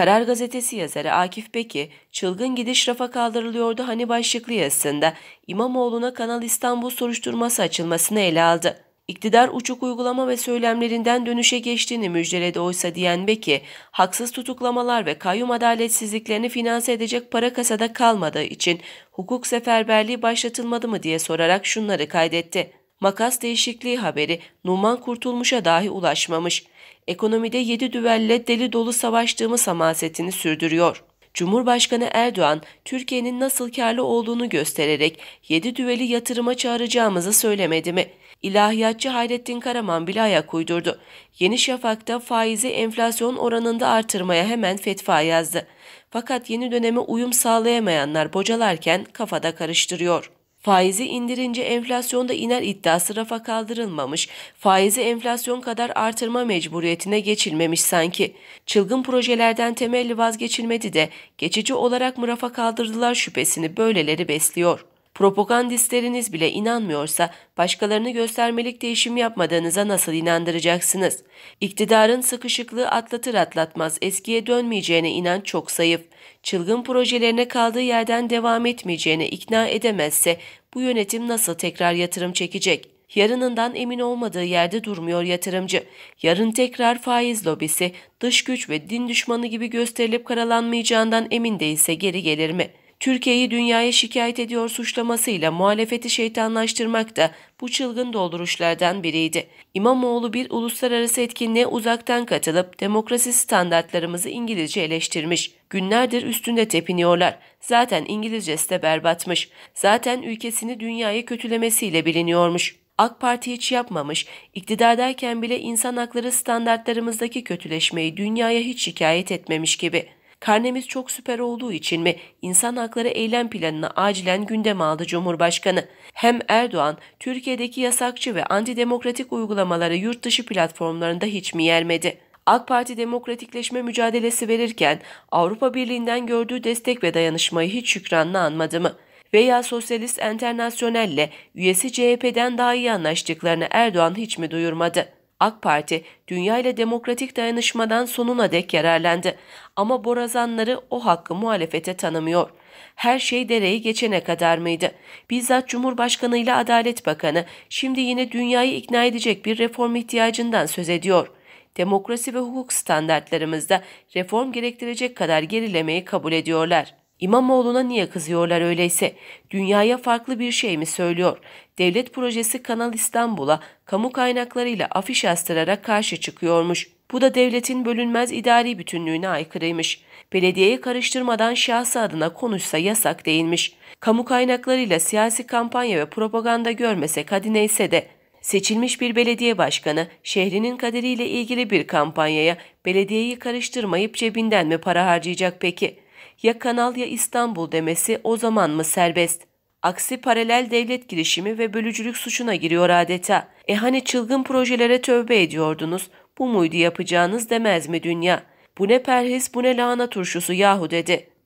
Karar gazetesi yazarı Akif Beki, çılgın gidiş rafa kaldırılıyordu hani başlıklı yazısında İmamoğlu'na Kanal İstanbul soruşturması açılmasını ele aldı. İktidar uçuk uygulama ve söylemlerinden dönüşe geçtiğini müjdeledi oysa diyen Beki, haksız tutuklamalar ve kayyum adaletsizliklerini finanse edecek para kasada kalmadığı için hukuk seferberliği başlatılmadı mı diye sorarak şunları kaydetti. Makas değişikliği haberi Numan Kurtulmuş'a dahi ulaşmamış ekonomide yedi düvelle deli dolu savaştığımız hamasetini sürdürüyor. Cumhurbaşkanı Erdoğan, Türkiye'nin nasıl karlı olduğunu göstererek yedi düveli yatırıma çağıracağımızı söylemedi mi? İlahiyatçı Hayrettin Karaman bile ayak uydurdu. Yeni Şafak'ta faizi enflasyon oranında artırmaya hemen fetva yazdı. Fakat yeni döneme uyum sağlayamayanlar bocalarken kafada karıştırıyor. Faizi indirince enflasyonda iner iddiası rafa kaldırılmamış, faizi enflasyon kadar artırma mecburiyetine geçilmemiş sanki. Çılgın projelerden temelli vazgeçilmedi de geçici olarak mı rafa kaldırdılar şüphesini böyleleri besliyor. Propagandistleriniz bile inanmıyorsa başkalarını göstermelik değişim yapmadığınıza nasıl inandıracaksınız? İktidarın sıkışıklığı atlatır atlatmaz eskiye dönmeyeceğine inan çok zayıf. Çılgın projelerine kaldığı yerden devam etmeyeceğine ikna edemezse bu yönetim nasıl tekrar yatırım çekecek?'' yarınından emin olmadığı yerde durmuyor yatırımcı. Yarın tekrar faiz lobisi, dış güç ve din düşmanı gibi gösterilip karalanmayacağından emin değilse geri gelir mi?'' Türkiye'yi dünyaya şikayet ediyor suçlamasıyla muhalefeti şeytanlaştırmak da bu çılgın dolduruşlardan biriydi. İmamoğlu bir uluslararası etkinliğe uzaktan katılıp demokrasi standartlarımızı İngilizce eleştirmiş. Günlerdir üstünde tepiniyorlar. Zaten İngilizcesi de berbatmış. Zaten ülkesini dünyaya kötülemesiyle biliniyormuş. AK Parti hiç yapmamış, iktidardayken bile insan hakları standartlarımızdaki kötüleşmeyi dünyaya hiç şikayet etmemiş gibi.'' Karnemiz çok süper olduğu için mi insan hakları eylem planını acilen gündeme aldı Cumhurbaşkanı. Hem Erdoğan, Türkiye'deki yasakçı ve antidemokratik uygulamaları yurt dışı platformlarında hiç mi yermedi? AK Parti demokratikleşme mücadelesi verirken Avrupa Birliği'nden gördüğü destek ve dayanışmayı hiç şükranla anmadı mı? Veya Sosyalist Enternasyonel'le üyesi CHP'den daha iyi anlaştıklarını Erdoğan hiç mi duyurmadı? AK Parti dünya ile demokratik dayanışmadan sonuna dek yararlandı. Ama borazanları o hakkı muhalefete tanımıyor. Her şey dereyi geçene kadar mıydı? Bizzat Cumhurbaşkanı ile Adalet Bakanı şimdi yine dünyayı ikna edecek bir reform ihtiyacından söz ediyor.'' demokrasi ve hukuk standartlarımızda reform gerektirecek kadar gerilemeyi kabul ediyorlar. İmamoğlu'na niye kızıyorlar öyleyse? Dünyaya farklı bir şey mi söylüyor? Devlet projesi Kanal İstanbul'a kamu kaynaklarıyla afiş astırarak karşı çıkıyormuş. Bu da devletin bölünmez idari bütünlüğüne aykırıymış. Belediyeyi karıştırmadan şahsı adına konuşsa yasak değilmiş. Kamu kaynaklarıyla siyasi kampanya ve propaganda görmese hadi neyse de Seçilmiş bir belediye başkanı şehrinin kaderiyle ilgili bir kampanyaya belediyeyi karıştırmayıp cebinden mi para harcayacak peki? ya Kanal ya İstanbul demesi o zaman mı serbest? Aksi paralel devlet girişimi ve bölücülük suçuna giriyor adeta. E hani çılgın projelere tövbe ediyordunuz, bu muydu yapacağınız demez mi dünya? Bu ne perhis bu ne lahana turşusu yahu dedi.